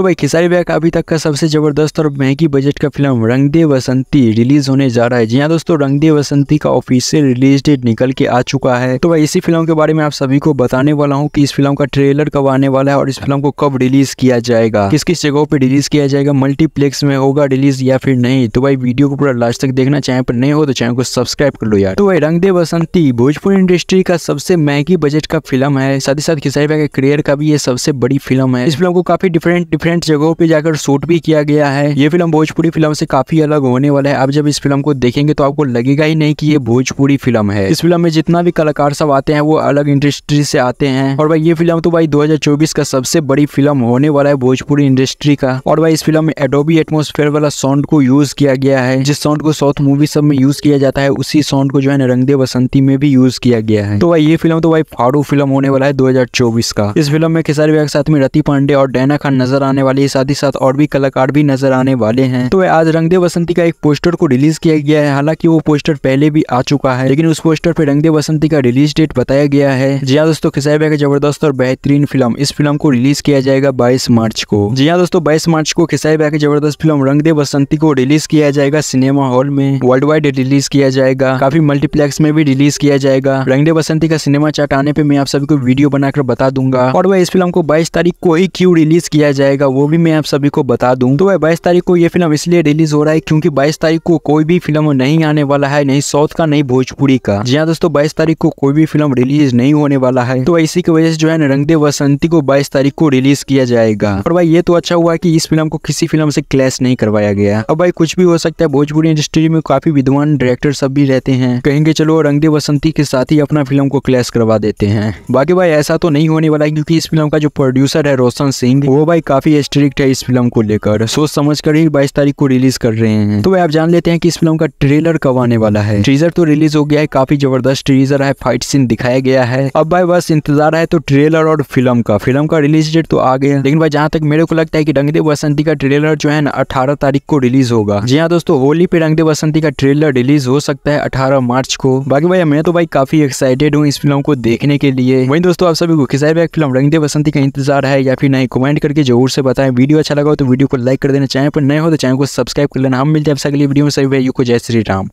तो भाई खेसारी बैग अभी तक का सबसे ज़बरदस्त और महंगी बजट का फिल्म रंग दे वसंती रिलीज होने जा रहा है जी हाँ दोस्तों रंग दे वसंती का ऑफिशियल रिलीज डेट निकल के आ चुका है तो भाई इसी फिल्म के बारे में आप सभी को बताने वाला हूँ की इस फिल्म का ट्रेलर कब आने वाला है और इस फिल्म को कब रिलीज किया जाएगा किस किस जगहों पर रिलीज किया जाएगा मल्टीप्लेक्स में होगा रिलीज या फिर नहीं तो भाई वीडियो को पूरा लास्ट तक देखना चैनल पर नहीं हो तो चैनल को सब्सक्राइब कर लो यार तो भाई रंग दे वसंती भोजपुर इंडस्ट्री का सबसे महंगी बजट का फिल्म है साथ ही साथ खेसारी बैग के करियर का भी ये सबसे बड़ी फिल्म है इस फिल्म को काफी डिफरेंट डिफरेंट डिफरेंट जगहों पे जाकर शूट भी किया गया है ये फिल्म भोजपुरी फिल्म से काफी अलग होने वाला है आप जब इस फिल्म को देखेंगे तो आपको लगेगा ही नहीं की ये भोजपुरी फिल्म है इस फिल्म में जितना भी कलाकार सब आते हैं वो अलग इंडस्ट्री से आते हैं और भाई ये फिल्म तो भाई दो का सबसे बड़ी फिल्म होने वाला है भोजपुरी इंडस्ट्री का और भाई इस फिल्म में एडोबी एटमोस्फेयर वाला साउंड को यूज किया गया है जिस साउंड को साउथ मूवी सब में यूज किया जाता है उसी साउंड को जो है रंगदे बसंती में भी यूज किया गया है तो भाई ये फिल्म तो भाई फाड़ू फिल्म होने वाला है दो का इस फिल्म में खेसारी के साथ में रति पांडे और डैना खान नजर आने आने वाली साथ ही साथ और भी कलाकार भी नजर आने वाले हैं तो आज रंगदे बसंती का एक पोस्टर को रिलीज किया गया है हालांकि वो पोस्टर पहले भी आ चुका है लेकिन उस पोस्टर पर रंगदे बसंती का रिलीज डेट बताया गया है जिया हाँ दोस्तों खिसाई भाई का जबरदस्त और बेहतरीन फिल्म इस फिल्म को रिलीज किया जाएगा बाईस मार्च को जिया हाँ दोस्तों बाईस मार्च को खिसाई भाई का जबरदस्त फिल्म रंगदे बसंती को रिलीज किया जाएगा सिनेमा हॉल में वर्ल्ड वाइड रिलीज किया जाएगा काफी मल्टीप्लेक्स में भी रिलीज किया जाएगा रंगदे बसंती का सिनेमा चार्ट आने पर मैं आप सभी को वीडियो बनाकर बता दूंगा और वह इस फिल्म को बाईस तारीख को ही क्यों रिलीज किया जाएगा जाएगा वो भी मैं आप सभी को बता दूं तो बाईस तारीख को ये फिल्म इसलिए रिलीज हो रहा है क्योंकि बाईस तारीख को कोई भी फिल्म नहीं आने वाला है नहीं साउथ का नहीं भोजपुरी का जी हाँ दोस्तों बाईस तारीख को कोई भी फिल्म रिलीज नहीं होने वाला है तो इसी की वजह से जो है रंगदेव वसंती को बाईस तारीख को रिलीज किया जाएगा और भाई ये तो अच्छा हुआ की इस फिल्म को किसी फिल्म से क्लैश नहीं करवाया गया और भाई कुछ भी हो सकता है भोजपुरी इंडस्ट्री में काफी विद्वान डायरेक्टर सब भी रहते हैं कहेंगे चलो रंगदेव वसंती के साथ ही अपना फिल्म को क्लैश करवा देते हैं बाकी भाई ऐसा तो नहीं होने वाला है क्योंकि इस फिल्म का जो प्रोड्यूसर है रोशन सिंह वो भाई काफी काफी स्ट्रिक्ट है इस फिल्म को लेकर सोच समझ कर ही बाईस तारीख को रिलीज कर रहे हैं तो आप जान लेते हैं कि इस फिल्म का ट्रेलर कब आने वाला है ट्रीजर तो रिलीज हो गया है काफी जबरदस्त ट्रीजर है फाइट सीन दिखाया गया है अब भाई बस इंतजार है तो ट्रेलर और फिल्म का फिल्म का रिलीज डेट तो आ गया लेकिन भाई जहाँ तक मेरे को लगता है की रंगदेव बसंती का ट्रेलर जो है ना अठारह तारीख को रिलीज होगा जी हाँ दोस्तों होली पे रंगदे बसंती का ट्रेलर रिलीज हो सकता है अठारह मार्च को बाकी भाई मैं तो भाई काफी एक्साइटेड हूँ इस फिल्म को देखने के लिए वही दोस्तों आप सभी को किसाई फिल्म रंगदे बसंती का इंतजार है या फिर नहीं कमेंट करके जरूर से से बताएं वीडियो अच्छा लगा हो तो वीडियो को लाइक कर देना चैनल पर नए हो तो चैनल को सब्सक्राइब कर लेना हम मिलते हैं आपसे अगली वीडियो में सभी भाई को जय श्री राम